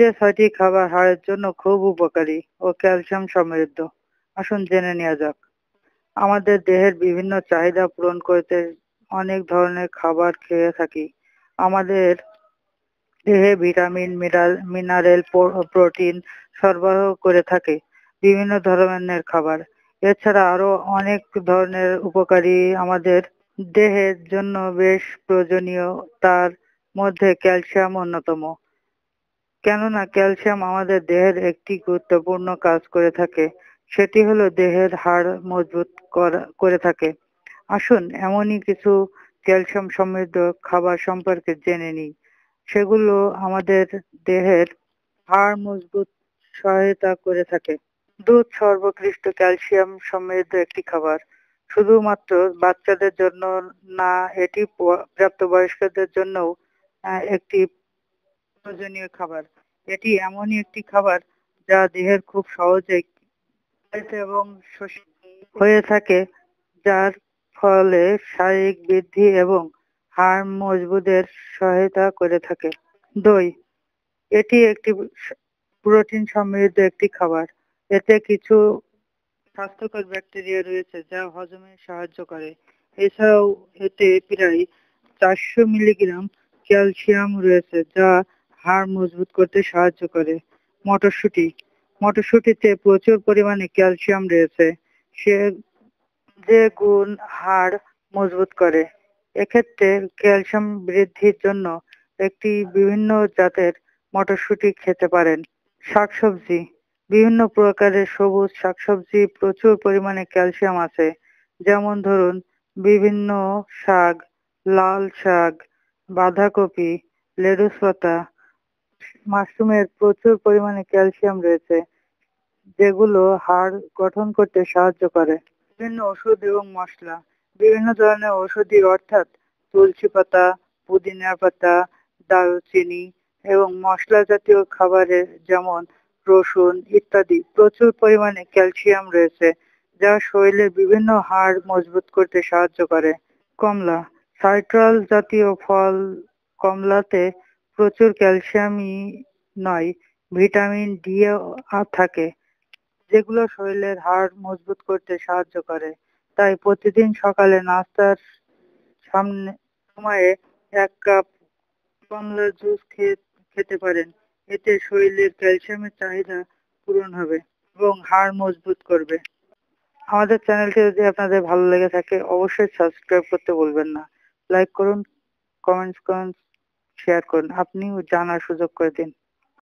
যে ছয়টি খাবার হাড়ের জন্য খুব উপকারী ও ক্যালসিয়াম সমৃদ্ধ আসুন জেনে নেওয়া যাক আমাদের দেহের বিভিন্ন চাহিদা পূরণ করতে অনেক ধরনের খাবার খেয়ে থাকি আমাদের দেহে ভিটামিন মিনারেল প্রোটিন সরবরাহ করে থাকে বিভিন্ন ধরনের খাবার এছাড়া আরো অনেক ধরনের উপকারী আমাদের দেহের জন্য বেশ প্রয়োজনীয় তার মধ্যে ক্যালসিয়াম অন্যতম কেননা ক্যালসিয়াম আমাদের দেহের একটি গুরুত্বপূর্ণ কাজ করে থাকে সেটি হলো দেহের হাড় মজবুত করে থাকে আসুন এমনই কিছু ক্যালসিয়াম সমৃদ্ধ খাবার সম্পর্কে জেনে নিই সেগুলো আমাদের দেহের হাড় মজবুত সহায়তা করে থাকে দুধ সর্বকৃষ্ট ক্যালসিয়াম সমৃদ্ধ একটি খাবার শুধুমাত্র বাচ্চাদের জন্য না এটি প্রাপ্তবয়স্কদের জন্যও একটি প্রয়োজনীয় খাবার এটি এমনই একটি খাবার যা দেহের খুব সহজে এবং হয়ে থাকে যার ফলে শারীরিক বৃদ্ধি এবং হাড় মজবুতের সহায়তা করে থাকে দই এটি একটি প্রোটিন সমৃদ্ধ একটি খাবার এতে কিছু স্বাস্থ্যকর ব্যাকটেরিয়া রয়েছে যা হজমে সাহায্য করে এছাড়াও এতে প্রায় চারশো মিলিগ্রাম ক্যালসিয়াম রয়েছে যা হাড় মজবুত করতে সাহায্য করে মটরশুঁটি মটরশুঁটিতে প্রচুর পরিমাণে ক্যালসিয়াম রয়েছে সে যে গুণ হাড় মজবুত করে এক্ষেত্রে ক্যালসিয়াম বৃদ্ধির জন্য একটি বিভিন্ন জাতের মটরশুঁটি খেতে পারেন শাকসবজি বিভিন্ন প্রকারের সবুজ শাকসবজি প্রচুর পরিমাণে ক্যালসিয়াম আছে যেমন ধরুন বিভিন্ন শাক লাল শাক বাঁধাকপি লেডুস পাতা মাশরুমের প্রচুর পরিমাণে ক্যালসিয়াম রয়েছে যেগুলো হাড় গঠন করতে সাহায্য করে বিভিন্ন ওষুধ এবং মশলা বিভিন্ন ধরনের ওষুধি অর্থাৎ তুলসী পাতা পুদিনা পাতা দারুচিনি এবং মশলা জাতীয় খাবারে যেমন রসুন ইত্যাদি প্রচুর পরিমাণে ক্যালসিয়াম রয়েছে যা শরীরের বিভিন্ন হাড় মজবুত করতে সাহায্য করে কমলা সাইট্রাল জাতীয় ফল কমলাতে প্রচুর ক্যালসিয়ামই নয় ভিটামিন ডি থাকে যেগুলো শরীরের হাড় মজবুত করতে সাহায্য করে তাই প্রতিদিন সকালে নাস্তার সামনে সময়ে এক কাপ কমলার জুস খেতে পারেন এতে শরীরের ক্যালসিয়ামের চাহিদা পূরণ হবে এবং হাড় মজবুত করবে আমাদের চ্যানেলটি যদি আপনাদের ভালো লেগে থাকে অবশ্যই সাবস্ক্রাইব করতে বলবেন না লাইক করুন কমেন্টস করুন শেয়ার করুন আপনিও জানার সুযোগ করে দিন